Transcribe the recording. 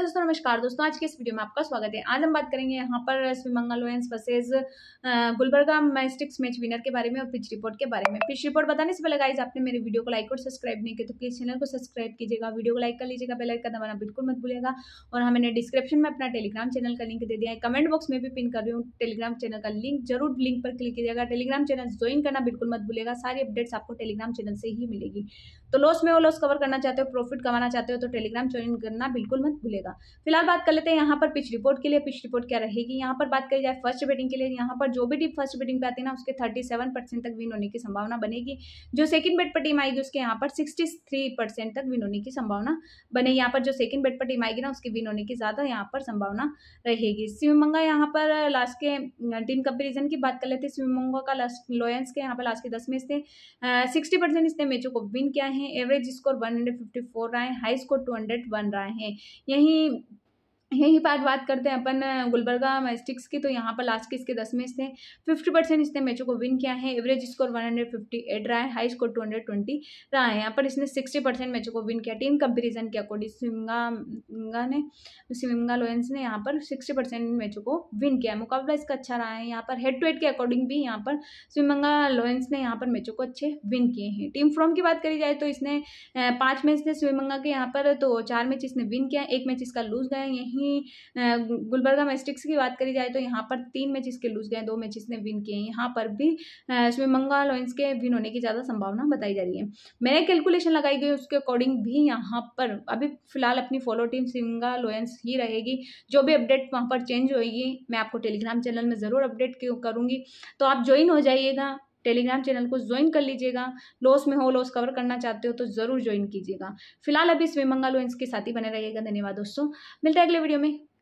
hello दोस्तों नमस्कार दोस्तों आज के इस वीडियो में आपका स्वागत है आज हम बात करेंगे यहाँ पर स्विमंगालोयंस versus Gulbarga mystics match winner के बारे में और पिच रिपोर्ट के बारे में पिच रिपोर्ट बताने से पहले गाइज आपने मेरे वीडियो को लाइक और सब्सक्राइब नहीं किया तो प्लीज़ चैनल को सब्सक्राइब कीजिएगा वीडियो को लाइक कर लीजिएगा पहले का दबाना बिल्कुल मत भूलेगा और हमें हाँ, डिस्क्रिप्शन में अपना टेलीग्राम चैनल का लिंक दे दिया है कमेंट बॉक्स में भी पिन कर रही हूँ टेलीग्राम चैनल का लिंक जरूर लिंक पर क्लिक कीजिएगा टेलीग्राम चैनल ज्वाइन करना बिल्कुल मत भूलेगा सारी अपडेट्स आपको टेलीग्राम चैनल से ही मिलेगी तो लॉस में वो लॉस कवर करना चाहते हो प्रॉफिट कमाना चाहते हो तो टेलीग्राम ज्वाइन करना बिल्कुल मत भूलेगा जाएगा फिलहाल बात कर लेते हैं यहाँ पर पिच रिपोर्ट के लिए पिच रिपोर्ट क्या रहेगी यहाँ पर बात करी जाए फर्स्ट बेटिंग के लिए यहाँ पर जो भी टीम फर्स्ट बेटिंग पे आती है ना उसके थर्टी सेवन परसेंट तक विन होने की संभावना बनेगी जो सेकंड बेट पर टीम आएगी उसके यहाँ पर सिक्सटी थ्री परसेंट तक विन होने की संभावना बने यहाँ पर जो सेकंड बेट पर टीम आएगी ना उसके विन होने की ज़्यादा यहाँ पर संभावना रहेगी शिवमंगा यहाँ पर लास्ट के टीम कंपेरिजन की बात कर लेते हैं शिवमंगा का लास्ट लोयंस के यहाँ पर लास्ट के दस में से सिक्सटी परसेंट इसने मैचों को विन किया है average score one hundred fifty four रहा है high score two hundred one रहा है यही many यही बात बात करते हैं अपन गुलबर्गा मैस्टिक्स की तो यहाँ पर लास्ट के इसके दस में से फिफ्टी परसेंट इसने मैचों को विन किया है average score one hundred fifty eight रहा है high score two hundred twenty रहा है यहाँ पर इसने सिक्सटी परसेंट मैचों को विन किया टीम कंपेरिजन के अकॉर्डिंग सिमगा ने सिमगा लोयंस ने यहाँ पर सिक्सटी परसेंट मैचों को विन किया मुकाबला इसका अच्छा रहा है यहाँ पर हेड टू हेड के अकॉर्डिंग भी यहाँ पर सिमगा लोयंस ने यहाँ पर मैचों को अच्छे विन किए हैं टीम फ्रॉम की बात करी जाए तो इसने पाँच मैच थे सिमगा के यहाँ पर तो चार मैच इसने विन किया एक मैच इसका लूज गया यहीं वहीं गुलबर्गा मेस्टिक्स की बात करी जाए तो यहाँ पर तीन मैच के लूज गए दो मैचेस ने विन किए हैं यहाँ पर भी इसमें मंगा लॉइंस के विन होने की ज़्यादा संभावना बताई जा रही है मैंने कैलकुलेशन लगाई गई उसके अकॉर्डिंग भी यहाँ पर अभी फिलहाल अपनी फॉलो टीम सिंगा लोयंस ही रहेगी जो भी अपडेट वहाँ पर चेंज होगी मैं आपको टेलीग्राम चैनल में ज़रूर अपडेट करूँगी तो आप ज्वाइन हो जाइएगा टेलीग्राम चैनल को ज्वाइन कर लीजिएगा लॉस में हो लॉस कवर करना चाहते हो तो ज़रूर ज्वाइन कीजिएगा फिलहाल अभी स्विमंगा लोइंस के साथ ही बने रहिएगा धन्यवाद दोस्तों मिलते हैं अगले वीडियो में